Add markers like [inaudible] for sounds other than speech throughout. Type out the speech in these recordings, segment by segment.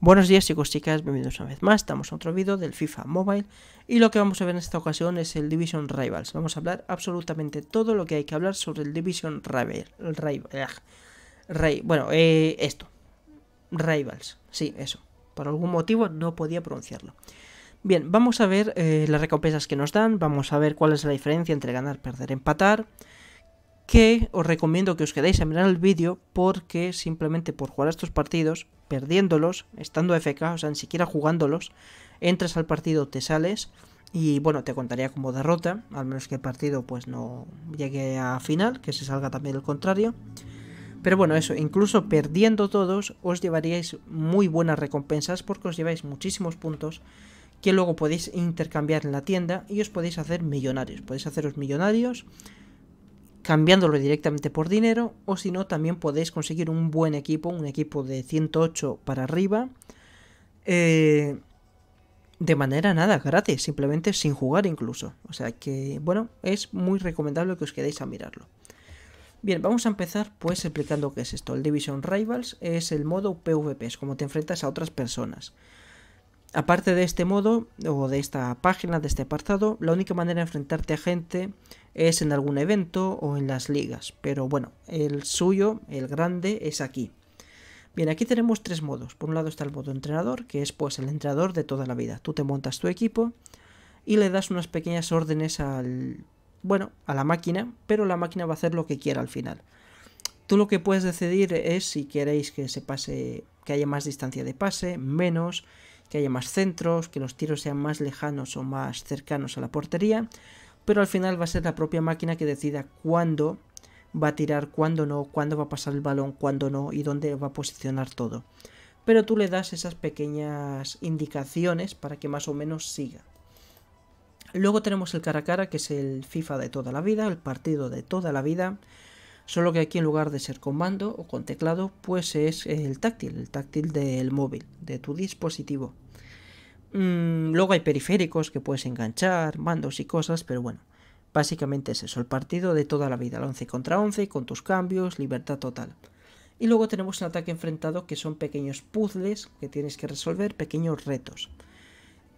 Buenos días chicos, chicas, bienvenidos una vez más, estamos en otro vídeo del FIFA Mobile y lo que vamos a ver en esta ocasión es el Division Rivals, vamos a hablar absolutamente todo lo que hay que hablar sobre el Division Rivals ah, bueno, eh, esto, Rivals, sí, eso, por algún motivo no podía pronunciarlo. Bien, vamos a ver eh, las recompensas que nos dan, vamos a ver cuál es la diferencia entre ganar, perder, empatar, que os recomiendo que os quedéis a mirar el vídeo porque simplemente por jugar estos partidos, perdiéndolos, estando FK, o sea, ni siquiera jugándolos, entras al partido, te sales y bueno, te contaría como derrota, al menos que el partido pues no llegue a final, que se salga también el contrario. Pero bueno, eso, incluso perdiendo todos, os llevaríais muy buenas recompensas porque os lleváis muchísimos puntos que luego podéis intercambiar en la tienda y os podéis hacer millonarios. Podéis haceros millonarios cambiándolo directamente por dinero o si no también podéis conseguir un buen equipo, un equipo de 108 para arriba eh, de manera nada gratis, simplemente sin jugar incluso. O sea que bueno, es muy recomendable que os quedéis a mirarlo. Bien, vamos a empezar pues explicando qué es esto. El Division Rivals es el modo PvP, es como te enfrentas a otras personas. Aparte de este modo, o de esta página, de este apartado, la única manera de enfrentarte a gente es en algún evento o en las ligas. Pero bueno, el suyo, el grande, es aquí. Bien, aquí tenemos tres modos. Por un lado está el modo entrenador, que es pues el entrenador de toda la vida. Tú te montas tu equipo y le das unas pequeñas órdenes al... bueno, a la máquina, pero la máquina va a hacer lo que quiera al final. Tú lo que puedes decidir es si queréis que se pase, que haya más distancia de pase, menos, que haya más centros, que los tiros sean más lejanos o más cercanos a la portería, pero al final va a ser la propia máquina que decida cuándo va a tirar, cuándo no, cuándo va a pasar el balón, cuándo no y dónde va a posicionar todo. Pero tú le das esas pequeñas indicaciones para que más o menos siga. Luego tenemos el cara a cara, que es el FIFA de toda la vida, el partido de toda la vida, solo que aquí en lugar de ser con mando o con teclado, pues es el táctil, el táctil del móvil, de tu dispositivo. Mm, luego hay periféricos que puedes enganchar, mandos y cosas, pero bueno, básicamente es eso, el partido de toda la vida, el 11 contra 11, con tus cambios, libertad total. Y luego tenemos un ataque enfrentado que son pequeños puzzles que tienes que resolver, pequeños retos.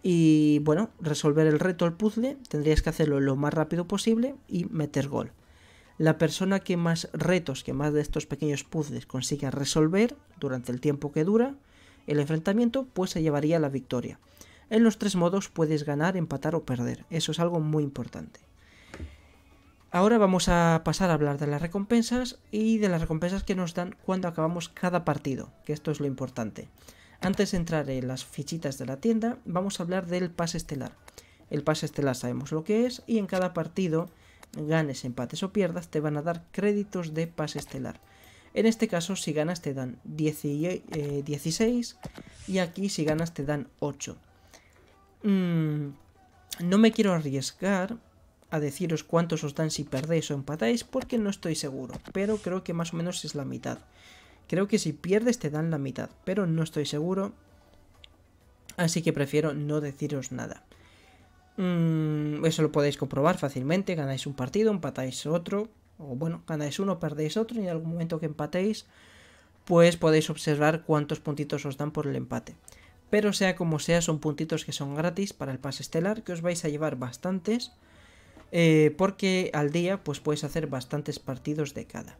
Y bueno, resolver el reto, el puzzle, tendrías que hacerlo lo más rápido posible y meter gol la persona que más retos, que más de estos pequeños puzzles consiga resolver durante el tiempo que dura el enfrentamiento, pues se llevaría la victoria. En los tres modos puedes ganar, empatar o perder. Eso es algo muy importante. Ahora vamos a pasar a hablar de las recompensas y de las recompensas que nos dan cuando acabamos cada partido, que esto es lo importante. Antes de entrar en las fichitas de la tienda, vamos a hablar del pase estelar. El pase estelar sabemos lo que es y en cada partido ganes, empates o pierdas, te van a dar créditos de pase estelar. En este caso, si ganas te dan 16 eh, y aquí si ganas te dan 8. Mm, no me quiero arriesgar a deciros cuántos os dan si perdéis o empatáis porque no estoy seguro, pero creo que más o menos es la mitad. Creo que si pierdes te dan la mitad, pero no estoy seguro, así que prefiero no deciros nada. Mm, eso lo podéis comprobar fácilmente. Ganáis un partido, empatáis otro. O bueno, ganáis uno, perdéis otro. Y en algún momento que empatéis, pues podéis observar cuántos puntitos os dan por el empate. Pero sea como sea, son puntitos que son gratis para el pase estelar, que os vais a llevar bastantes. Eh, porque al día pues podéis hacer bastantes partidos de cada.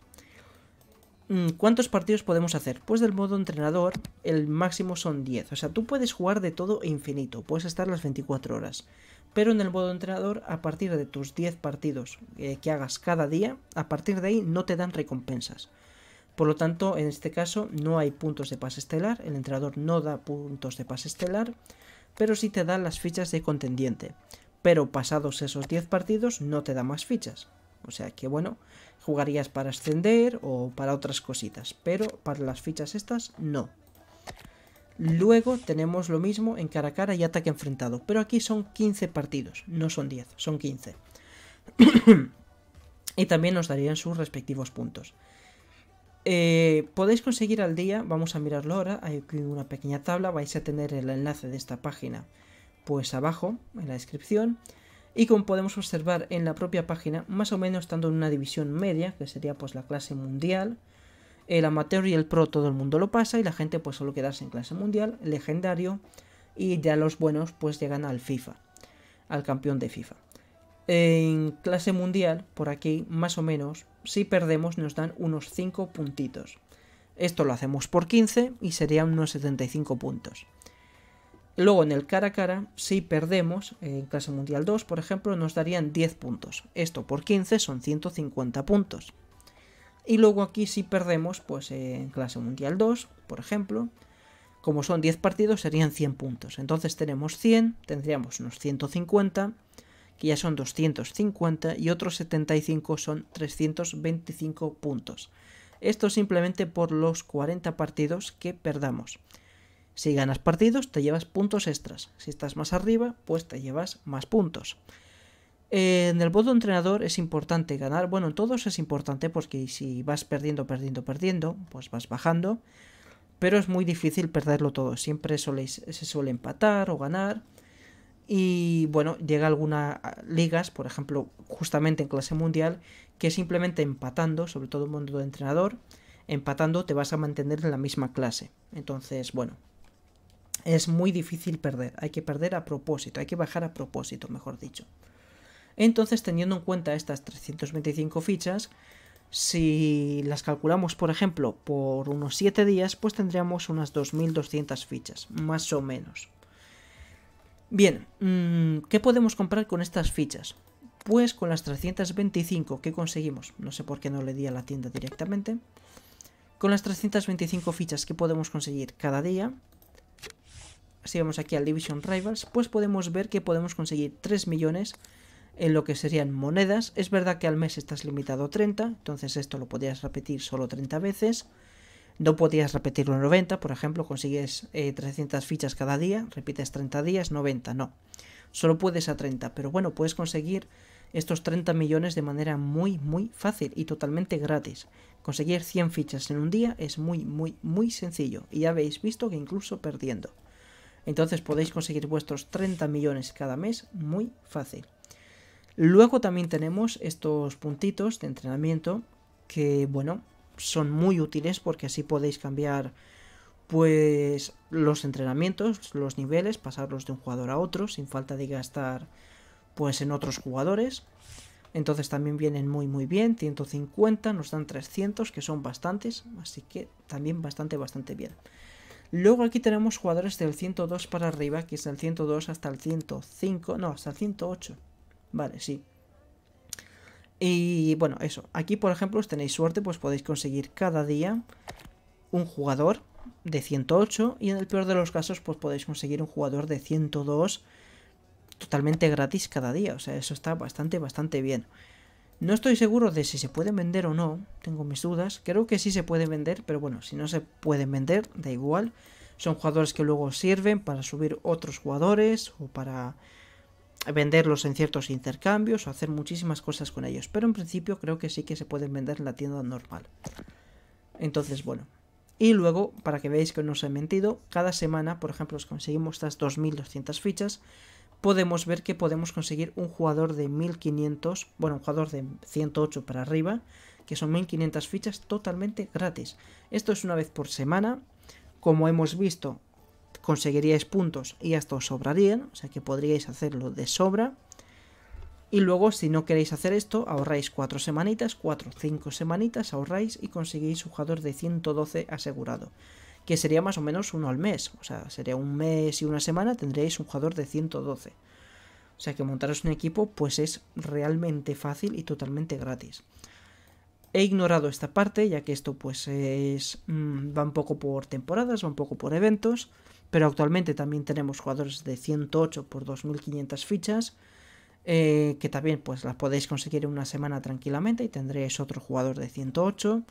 Mm, ¿Cuántos partidos podemos hacer? Pues del modo entrenador el máximo son 10. O sea, tú puedes jugar de todo infinito. Puedes estar las 24 horas. Pero en el modo entrenador, a partir de tus 10 partidos eh, que hagas cada día, a partir de ahí no te dan recompensas. Por lo tanto, en este caso no hay puntos de pase estelar, el entrenador no da puntos de pase estelar, pero sí te dan las fichas de contendiente. Pero pasados esos 10 partidos no te da más fichas. O sea que bueno, jugarías para ascender o para otras cositas, pero para las fichas estas no. Luego tenemos lo mismo en cara a cara y ataque enfrentado, pero aquí son 15 partidos, no son 10, son 15. [clears throat] y también nos darían sus respectivos puntos. Eh, podéis conseguir al día, vamos a mirarlo ahora, hay aquí una pequeña tabla, vais a tener el enlace de esta página pues abajo en la descripción y como podemos observar en la propia página, más o menos estando en una división media, que sería pues la clase mundial, el amateur y el pro todo el mundo lo pasa y la gente pues solo quedarse en clase mundial, legendario, y ya los buenos pues llegan al FIFA, al campeón de FIFA. En clase mundial, por aquí, más o menos, si perdemos nos dan unos 5 puntitos. Esto lo hacemos por 15 y serían unos 75 puntos. Luego en el cara a cara, si perdemos, en clase mundial 2, por ejemplo, nos darían 10 puntos. Esto por 15 son 150 puntos. Y luego aquí si perdemos, pues en clase mundial 2, por ejemplo, como son 10 partidos, serían 100 puntos. Entonces tenemos 100, tendríamos unos 150, que ya son 250, y otros 75 son 325 puntos. Esto simplemente por los 40 partidos que perdamos. Si ganas partidos, te llevas puntos extras. Si estás más arriba, pues te llevas más puntos en el modo entrenador es importante ganar. Bueno, en todos es importante porque si vas perdiendo, perdiendo, perdiendo, pues vas bajando. Pero es muy difícil perderlo todo. Siempre se suele empatar o ganar. Y bueno, llega algunas ah, ligas, por ejemplo, justamente en clase mundial, que simplemente empatando, sobre todo en mundo de entrenador, empatando te vas a mantener en la misma clase. Entonces, bueno, es muy difícil perder. Hay que perder a propósito, hay que bajar a propósito, mejor dicho. Entonces, teniendo en cuenta estas 325 fichas, si las calculamos, por ejemplo, por unos 7 días, pues tendríamos unas 2.200 fichas, más o menos. Bien, mm, ¿qué podemos comprar con estas fichas? Pues con las 325 que conseguimos, no sé por qué no le di a la tienda directamente, con las 325 fichas que podemos conseguir cada día, si vamos aquí al Division Rivals, pues podemos ver que podemos conseguir 3 millones en lo que serían monedas. Es verdad que al mes estás limitado a 30, entonces esto lo podías repetir solo 30 veces. No podías repetirlo en 90, por ejemplo, consigues 300 eh, fichas cada día, repites 30 días, 90, no. Solo puedes a 30, pero bueno, puedes conseguir estos 30 millones de manera muy, muy fácil y totalmente gratis. Conseguir 100 fichas en un día es muy, muy, muy sencillo y ya habéis visto que incluso perdiendo. Entonces podéis conseguir vuestros 30 millones cada mes muy fácil. Luego también tenemos estos puntitos de entrenamiento que, bueno, son muy útiles porque así podéis cambiar pues los entrenamientos, los niveles, pasarlos de un jugador a otro sin falta de gastar pues en otros jugadores. Entonces también vienen muy muy bien, 150, nos dan 300 que son bastantes, así que también bastante bastante bien. Luego aquí tenemos jugadores del 102 para arriba, que es del 102 hasta el 105, no, hasta el 108. Vale, sí. Y bueno, eso. Aquí, por ejemplo, si tenéis suerte, pues podéis conseguir cada día un jugador de 108 y en el peor de los casos, pues podéis conseguir un jugador de 102 totalmente gratis cada día. O sea, eso está bastante, bastante bien. No estoy seguro de si se pueden vender o no, tengo mis dudas. Creo que sí se puede vender, pero bueno, si no se pueden vender, da igual. Son jugadores que luego sirven para subir otros jugadores o para venderlos en ciertos intercambios o hacer muchísimas cosas con ellos. Pero en principio creo que sí que se pueden vender en la tienda normal. Entonces, bueno. Y luego, para que veáis que no os he mentido, cada semana, por ejemplo, si conseguimos estas 2.200 fichas, podemos ver que podemos conseguir un jugador de 1.500, bueno, un jugador de 108 para arriba, que son 1.500 fichas totalmente gratis. Esto es una vez por semana. Como hemos visto, conseguiríais puntos y hasta os sobrarían, o sea que podríais hacerlo de sobra. Y luego, si no queréis hacer esto, ahorráis 4 semanitas, 4 5 semanitas, ahorráis y conseguís un jugador de 112 asegurado, que sería más o menos uno al mes, o sea, sería un mes y una semana tendréis un jugador de 112. O sea que montaros un equipo pues es realmente fácil y totalmente gratis. He ignorado esta parte, ya que esto pues es... Mm, va un poco por temporadas, va un poco por eventos pero actualmente también tenemos jugadores de 108 por 2.500 fichas, eh, que también pues las podéis conseguir en una semana tranquilamente y tendréis otro jugador de 108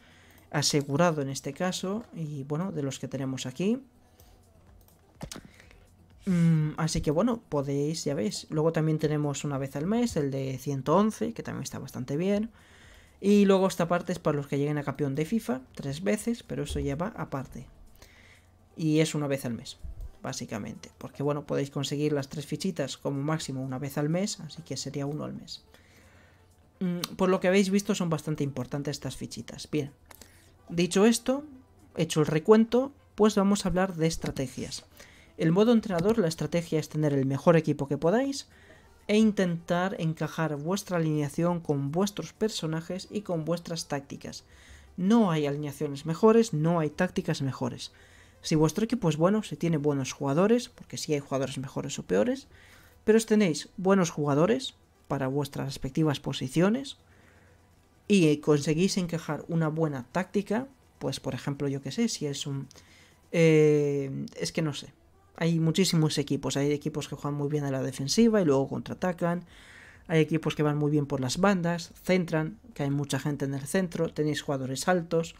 asegurado en este caso y bueno de los que tenemos aquí mm, así que bueno podéis ya veis luego también tenemos una vez al mes el de 111 que también está bastante bien y luego esta parte es para los que lleguen a campeón de FIFA tres veces pero eso ya va aparte y es una vez al mes, básicamente. Porque bueno, podéis conseguir las tres fichitas como máximo una vez al mes, así que sería uno al mes. Mm, por lo que habéis visto son bastante importantes estas fichitas. Bien, dicho esto, hecho el recuento, pues vamos a hablar de estrategias. El modo entrenador, la estrategia es tener el mejor equipo que podáis e intentar encajar vuestra alineación con vuestros personajes y con vuestras tácticas. No hay alineaciones mejores, no hay tácticas mejores. Si vuestro equipo es bueno, si tiene buenos jugadores, porque si hay jugadores mejores o peores, pero os tenéis buenos jugadores para vuestras respectivas posiciones y conseguís encajar una buena táctica, pues por ejemplo, yo que sé, si es un... Eh, es que no sé. Hay muchísimos equipos. Hay equipos que juegan muy bien a la defensiva y luego contraatacan. Hay equipos que van muy bien por las bandas, centran, que hay mucha gente en el centro, tenéis jugadores altos,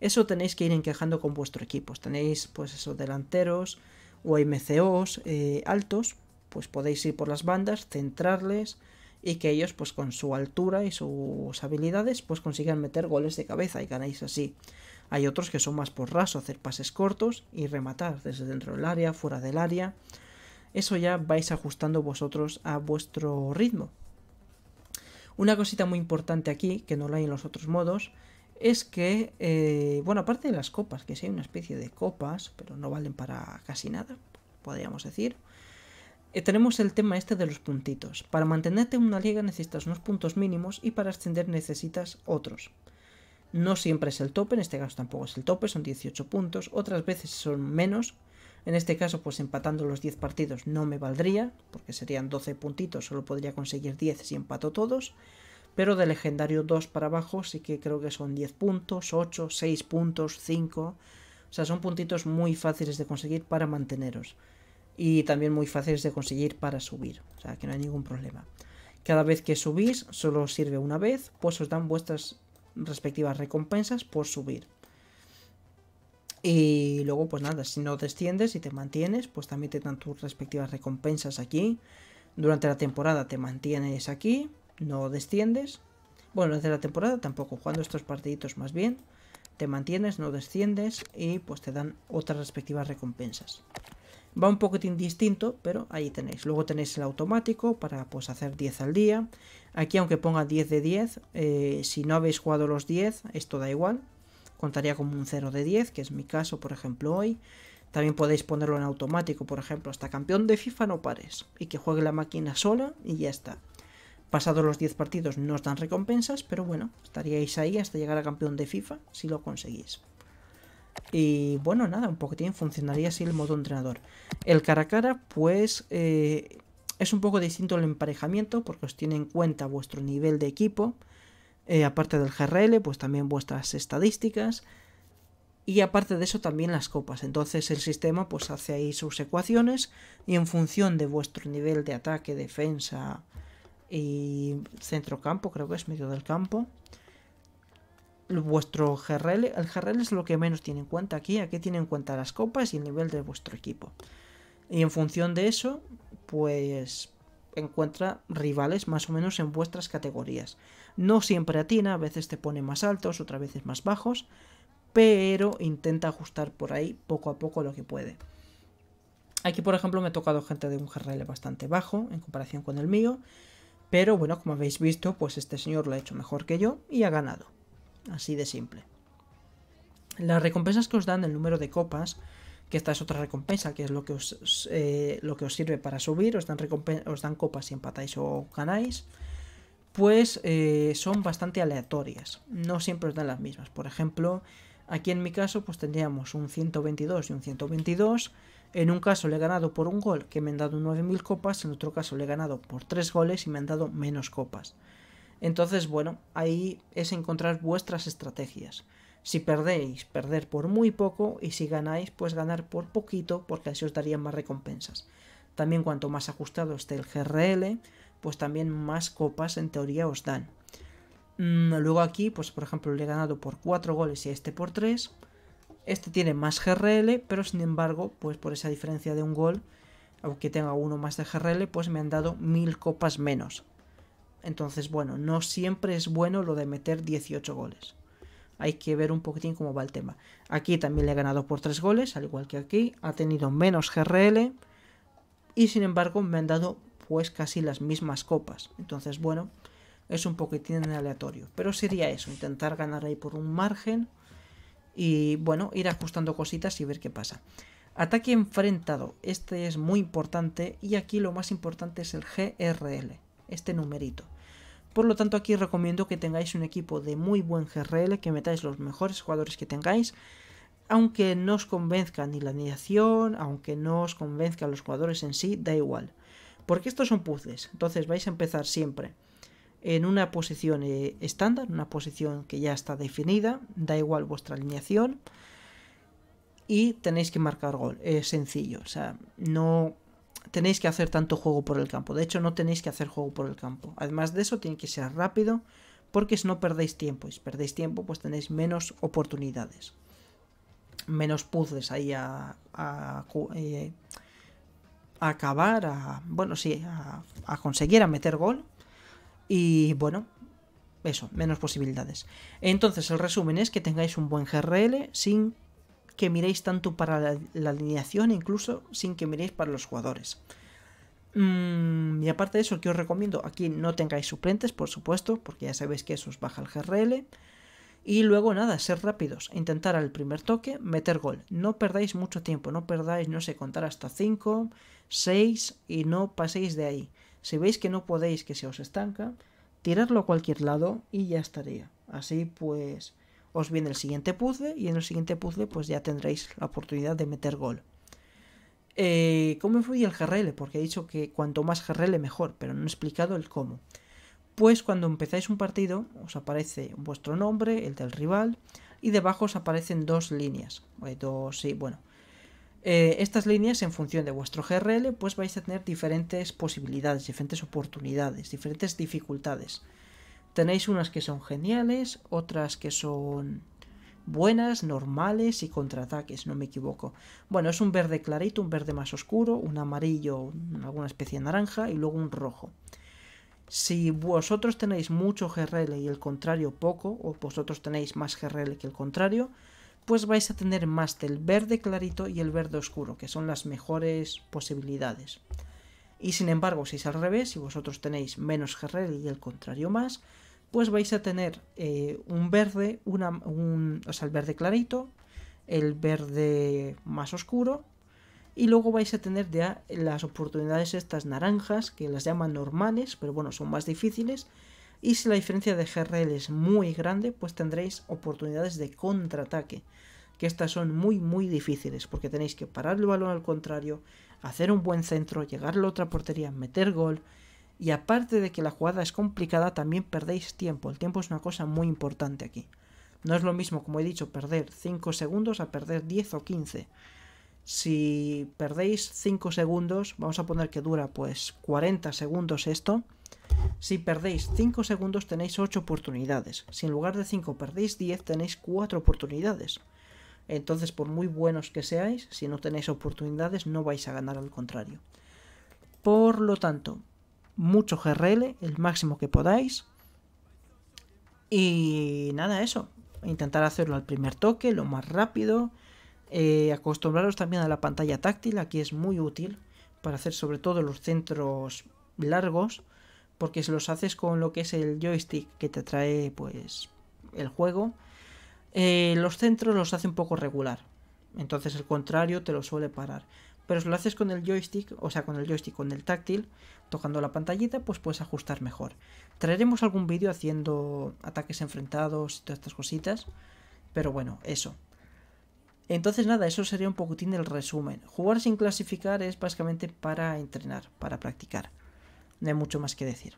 eso tenéis que ir encajando con vuestro equipo. Tenéis, pues, esos delanteros o MCOs eh, altos, pues podéis ir por las bandas, centrarles y que ellos, pues, con su altura y sus habilidades, pues consigan meter goles de cabeza y ganáis así. Hay otros que son más por raso, hacer pases cortos y rematar desde dentro del área, fuera del área. Eso ya vais ajustando vosotros a vuestro ritmo. Una cosita muy importante aquí, que no la hay en los otros modos, es que, eh, bueno, aparte de las copas, que sí hay una especie de copas, pero no valen para casi nada, podríamos decir, eh, tenemos el tema este de los puntitos. Para mantenerte en una liga necesitas unos puntos mínimos y para ascender necesitas otros. No siempre es el tope, en este caso tampoco es el tope, son 18 puntos, otras veces son menos. En este caso, pues empatando los 10 partidos no me valdría, porque serían 12 puntitos, solo podría conseguir 10 si empato todos pero de legendario 2 para abajo sí que creo que son 10 puntos, 8, 6 puntos, 5. O sea, son puntitos muy fáciles de conseguir para manteneros. Y también muy fáciles de conseguir para subir. O sea, que no hay ningún problema. Cada vez que subís, solo sirve una vez, pues os dan vuestras respectivas recompensas por subir. Y luego, pues nada, si no desciendes y te mantienes, pues también te dan tus respectivas recompensas aquí. Durante la temporada te mantienes aquí no desciendes. Bueno, desde la temporada tampoco, jugando estos partiditos más bien. Te mantienes, no desciendes y pues te dan otras respectivas recompensas. Va un poquitín distinto, pero ahí tenéis. Luego tenéis el automático para pues hacer 10 al día. Aquí aunque ponga 10 de 10, eh, si no habéis jugado los 10, esto da igual. Contaría como un 0 de 10, que es mi caso por ejemplo hoy. También podéis ponerlo en automático, por ejemplo, hasta campeón de FIFA no pares. Y que juegue la máquina sola y ya está. Pasados los 10 partidos no os dan recompensas, pero bueno, estaríais ahí hasta llegar a campeón de FIFA si lo conseguís. Y bueno, nada, un poquitín funcionaría así el modo entrenador. El cara a cara, pues eh, es un poco distinto el emparejamiento porque os tiene en cuenta vuestro nivel de equipo, eh, aparte del GRL, pues también vuestras estadísticas y aparte de eso también las copas. Entonces el sistema pues hace ahí sus ecuaciones y en función de vuestro nivel de ataque, defensa, y centro campo, creo que es medio del campo. Vuestro GRL, el GRL es lo que menos tiene en cuenta aquí, aquí tiene en cuenta las copas y el nivel de vuestro equipo. Y en función de eso, pues encuentra rivales más o menos en vuestras categorías. No siempre atina, a veces te pone más altos, otras veces más bajos, pero intenta ajustar por ahí poco a poco lo que puede. Aquí, por ejemplo, me ha tocado gente de un GRL bastante bajo en comparación con el mío, pero bueno, como habéis visto, pues este señor lo ha hecho mejor que yo y ha ganado. Así de simple. Las recompensas que os dan, el número de copas, que esta es otra recompensa, que es lo que os, eh, lo que os sirve para subir, os dan, copas si empatáis o ganáis, pues eh, son bastante aleatorias, no siempre os dan las mismas. Por ejemplo, aquí en mi caso pues tendríamos un 122 y un 122, en un caso le he ganado por un gol que me han dado 9.000 copas, en otro caso le he ganado por 3 goles y me han dado menos copas. Entonces, bueno, ahí es encontrar vuestras estrategias. Si perdéis, perder por muy poco y si ganáis, pues ganar por poquito porque así os darían más recompensas. También cuanto más ajustado esté el GRL, pues también más copas en teoría os dan. Mm, luego aquí, pues por ejemplo, le he ganado por 4 goles y este por 3 este tiene más GRL, pero sin embargo, pues por esa diferencia de un gol, aunque tenga uno más de GRL, pues me han dado mil copas menos. Entonces, bueno, no siempre es bueno lo de meter 18 goles. Hay que ver un poquitín cómo va el tema. Aquí también le he ganado por 3 goles, al igual que aquí. Ha tenido menos GRL. Y sin embargo, me han dado pues casi las mismas copas. Entonces, bueno, es un poquitín aleatorio. Pero sería eso, intentar ganar ahí por un margen y bueno, ir ajustando cositas y ver qué pasa. Ataque enfrentado, este es muy importante y aquí lo más importante es el GRL, este numerito. Por lo tanto aquí recomiendo que tengáis un equipo de muy buen GRL, que metáis los mejores jugadores que tengáis, aunque no os convenzca ni la anidación aunque no os convenzcan los jugadores en sí, da igual. Porque estos son puzzles, entonces vais a empezar siempre en una posición eh, estándar, una posición que ya está definida, da igual vuestra alineación y tenéis que marcar gol, es sencillo, o sea, no tenéis que hacer tanto juego por el campo, de hecho no tenéis que hacer juego por el campo, además de eso tiene que ser rápido porque si no perdéis tiempo, y si perdéis tiempo pues tenéis menos oportunidades, menos puzzles ahí a, eh, acabar, bueno sí, a, a conseguir, a meter gol y bueno, eso, menos posibilidades. Entonces, el resumen es que tengáis un buen GRL sin que miréis tanto para la, alineación, incluso sin que miréis para los jugadores. Mm, y aparte de eso, que os recomiendo, aquí no tengáis suplentes, por supuesto, porque ya sabéis que eso os baja el GRL. Y luego nada, ser rápidos, intentar al primer toque meter gol. No perdáis mucho tiempo, no perdáis, no sé, contar hasta 5, 6 y no paséis de ahí. Si veis que no podéis, que se os estanca, tirarlo a cualquier lado y ya estaría. Así pues, os viene el siguiente puzzle y en el siguiente puzzle pues ya tendréis la oportunidad de meter gol. Eh, ¿Cómo influye el GRL? Porque he dicho que cuanto más GRL mejor, pero no he explicado el cómo. Pues cuando empezáis un partido os aparece vuestro nombre, el del rival, y debajo os aparecen dos líneas. Eh, dos, sí, bueno, eh, estas líneas, en función de vuestro GRL, pues vais a tener diferentes posibilidades, diferentes oportunidades, diferentes dificultades. Tenéis unas que son geniales, otras que son buenas, normales y contraataques, no me equivoco. Bueno, es un verde clarito, un verde más oscuro, un amarillo, alguna especie de naranja y luego un rojo. Si vosotros tenéis mucho GRL y el contrario poco, o vosotros tenéis más GRL que el contrario, pues vais a tener más del verde clarito y el verde oscuro, que son las mejores posibilidades. Y sin embargo, si es al revés, si vosotros tenéis menos GRL y el contrario más, pues vais a tener eh, un verde, una, o sea, el verde clarito, el verde más oscuro, y luego vais a tener ya las oportunidades estas naranjas, que las llaman normales, pero bueno, son más difíciles, y si la diferencia de GRL es muy grande, pues tendréis oportunidades de contraataque. Que estas son muy, muy difíciles, porque tenéis que parar el balón al contrario, hacer un buen centro, llegar a la otra portería, meter gol. Y aparte de que la jugada es complicada, también perdéis tiempo. El tiempo es una cosa muy importante aquí. No es lo mismo, como he dicho, perder 5 segundos a perder 10 o 15. Si perdéis 5 segundos, vamos a poner que dura pues 40 segundos esto si perdéis 5 segundos tenéis 8 oportunidades. Si en lugar de 5 perdéis 10 tenéis 4 oportunidades. Entonces por muy buenos que seáis, si no tenéis oportunidades no vais a ganar al contrario. Por lo tanto, mucho GRL, el máximo que podáis. Y nada, eso. Intentar hacerlo al primer toque, lo más rápido. Eh, acostumbraros también a la pantalla táctil, aquí es muy útil para hacer sobre todo los centros largos porque si los haces con lo que es el joystick que te trae pues el juego, eh, los centros los hace un poco regular. Entonces el contrario te lo suele parar. Pero si lo haces con el joystick, o sea, con el joystick, con el táctil, tocando la pantallita, pues puedes ajustar mejor. Traeremos algún vídeo haciendo ataques enfrentados y todas estas cositas. Pero bueno, eso. Entonces nada, eso sería un poquitín del resumen. Jugar sin clasificar es básicamente para entrenar, para practicar. No hay mucho más que decir.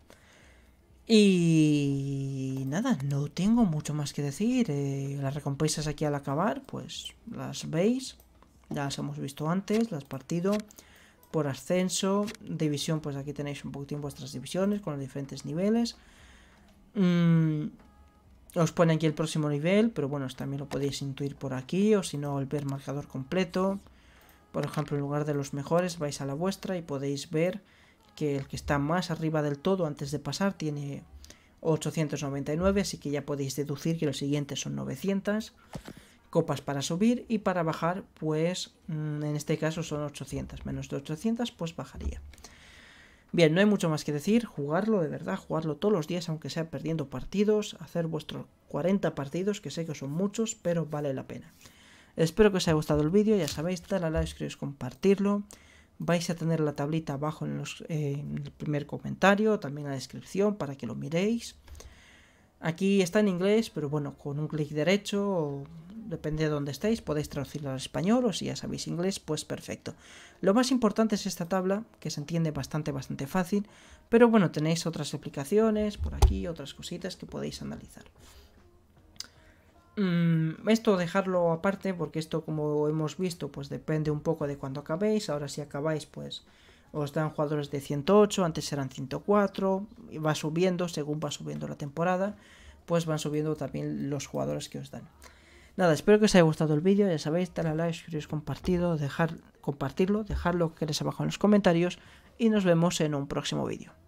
Y nada, no tengo mucho más que decir. Eh, las recompensas aquí al acabar, pues las veis. Ya las hemos visto antes, las partido. Por ascenso, división, pues aquí tenéis un poquitín vuestras divisiones con los diferentes niveles. Mm, os pone aquí el próximo nivel, pero bueno, también lo podéis intuir por aquí. O si no, el ver marcador completo. Por ejemplo, en lugar de los mejores, vais a la vuestra y podéis ver que el que está más arriba del todo antes de pasar tiene 899, así que ya podéis deducir que los siguientes son 900 copas para subir y para bajar, pues mm, en este caso son 800, menos de 800 pues bajaría. Bien, no hay mucho más que decir, jugarlo de verdad, jugarlo todos los días, aunque sea perdiendo partidos, hacer vuestros 40 partidos, que sé que son muchos, pero vale la pena. Espero que os haya gustado el vídeo, ya sabéis, darle a like, suscribiros, compartirlo vais a tener la tablita abajo en, eh, el primer comentario, también la descripción para que lo miréis. Aquí está en inglés, pero bueno, con un clic derecho, depende de dónde estéis, podéis traducirlo al español o si ya sabéis inglés, pues perfecto. Lo más importante es esta tabla, que se entiende bastante, bastante fácil, pero bueno, tenéis otras aplicaciones por aquí, otras cositas que podéis analizar. Mm, esto dejarlo aparte porque esto como hemos visto pues depende un poco de cuando acabéis. Ahora si acabáis pues os dan jugadores de 108, antes eran 104, y va subiendo según va subiendo la temporada, pues van subiendo también los jugadores que os dan. Nada, espero que os haya gustado el vídeo, ya sabéis, darle a like si compartido, dejar, compartirlo, dejar lo que queréis abajo en los comentarios y nos vemos en un próximo vídeo.